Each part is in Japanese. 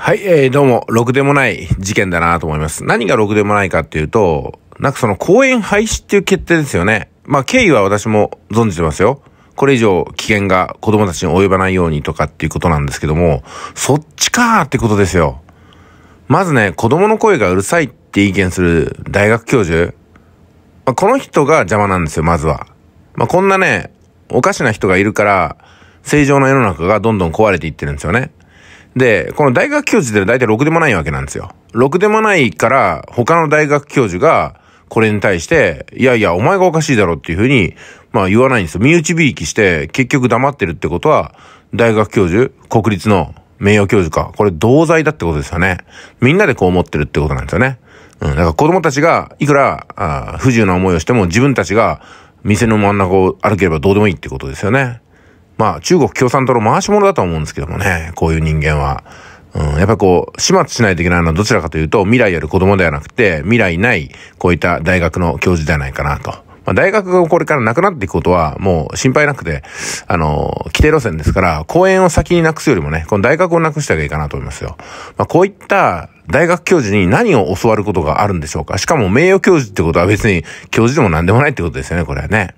はい、えー、どうも、ろくでもない事件だなと思います。何がろくでもないかっていうと、なんかその公演廃止っていう決定ですよね。まあ経緯は私も存じてますよ。これ以上危険が子供たちに及ばないようにとかっていうことなんですけども、そっちかーってことですよ。まずね、子供の声がうるさいって意見する大学教授。まあ、この人が邪魔なんですよ、まずは。まあこんなね、おかしな人がいるから、正常な世の中がどんどん壊れていってるんですよね。で、この大学教授って大体6でもないわけなんですよ。6でもないから、他の大学教授が、これに対して、いやいや、お前がおかしいだろっていうふうに、まあ言わないんですよ。身内びいきして、結局黙ってるってことは、大学教授、国立の名誉教授か、これ同罪だってことですよね。みんなでこう思ってるってことなんですよね。うん、だから子供たちが、いくら、不自由な思いをしても、自分たちが、店の真ん中を歩ければどうでもいいってことですよね。まあ、中国共産党の回し者だと思うんですけどもね、こういう人間は。うん、やっぱこう、始末しないといけないのはどちらかというと、未来より子供ではなくて、未来ない、こういった大学の教授ではないかなと。まあ、大学がこれからなくなっていくことは、もう心配なくて、あの、規定路線ですから、公園を先になくすよりもね、この大学をなくしたがいいかなと思いますよ。まあ、こういった大学教授に何を教わることがあるんでしょうか。しかも名誉教授ってことは別に教授でも何でもないってことですよね、これはね。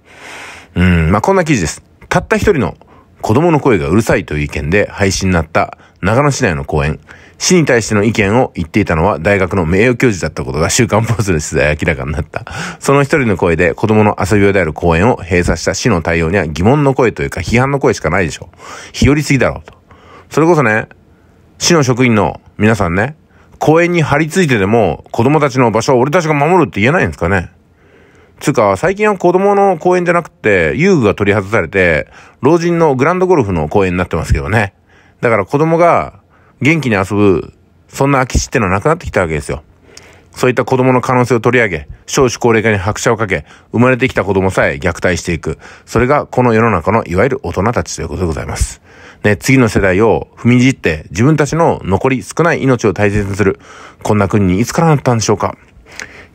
うん、まあ、こんな記事です。たった一人の子供の声がうるさいという意見で廃止になった長野市内の公園、市に対しての意見を言っていたのは大学の名誉教授だったことが週刊ポーズの取材明らかになった。その一人の声で子供の遊び場である公園を閉鎖した市の対応には疑問の声というか批判の声しかないでしょ。日和りすぎだろうと。それこそね、市の職員の皆さんね、公園に張り付いてでも子供たちの場所を俺たちが守るって言えないんですかね。つうか、最近は子供の公園じゃなくて、遊具が取り外されて、老人のグランドゴルフの公園になってますけどね。だから子供が元気に遊ぶ、そんな空き地ってのはなくなってきたわけですよ。そういった子供の可能性を取り上げ、少子高齢化に拍車をかけ、生まれてきた子供さえ虐待していく。それがこの世の中のいわゆる大人たちということでございます。ね、次の世代を踏みにじって自分たちの残り少ない命を大切にする。こんな国にいつからなったんでしょうか。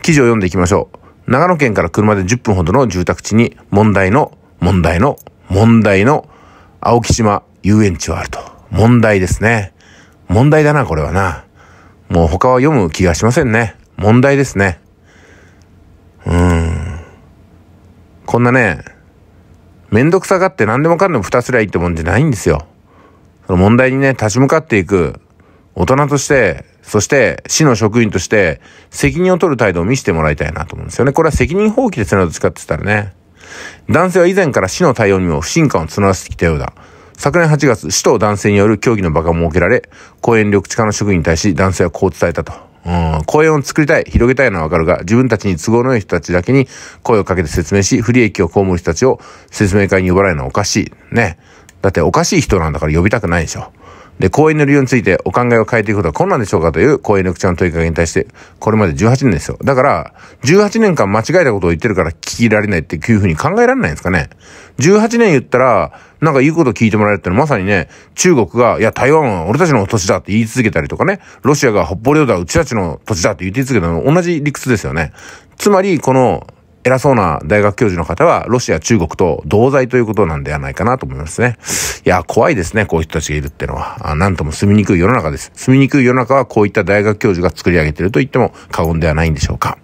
記事を読んでいきましょう。長野県から車で10分ほどの住宅地に問題の問題の問題の青木島遊園地はあると。問題ですね。問題だな、これはな。もう他は読む気がしませんね。問題ですね。うーん。こんなね、めんどくさがって何でもかんでも二つりゃいいってもんじゃないんですよ。その問題にね、立ち向かっていく、大人としてそして、市の職員として、責任を取る態度を見せてもらいたいなと思うんですよね。これは責任放棄ですが使ってたらね。男性は以前から市の対応にも不信感を募らせてきたようだ。昨年8月、市と男性による協議の場が設けられ、公園緑地課の職員に対し男性はこう伝えたと。うん、公園を作りたい、広げたいのはわかるが、自分たちに都合の良い人たちだけに声をかけて説明し、不利益を被る人たちを説明会に呼ばないのはおかしい。ね。だっておかしい人なんだから呼びたくないでしょ。で、公園の利用についてお考えを変えていくことは困難でしょうかという公園口茶の問いかけに対して、これまで18年ですよ。だから、18年間間違えたことを言ってるから聞きられないっていうふうに考えられないんですかね。18年言ったら、なんか言うこと聞いてもらえるってのはまさにね、中国が、いや、台湾は俺たちの土地だって言い続けたりとかね、ロシアが北方領土はうちたちの土地だって言って続けたの同じ理屈ですよね。つまり、この、偉そうな大学教授の方は、ロシア、中国と同罪ということなんではないかなと思いますね。いや、怖いですね、こういう人たちがいるってのは。あなんとも住みにくい世の中です。住みにくい世の中は、こういった大学教授が作り上げていると言っても過言ではないんでしょうか。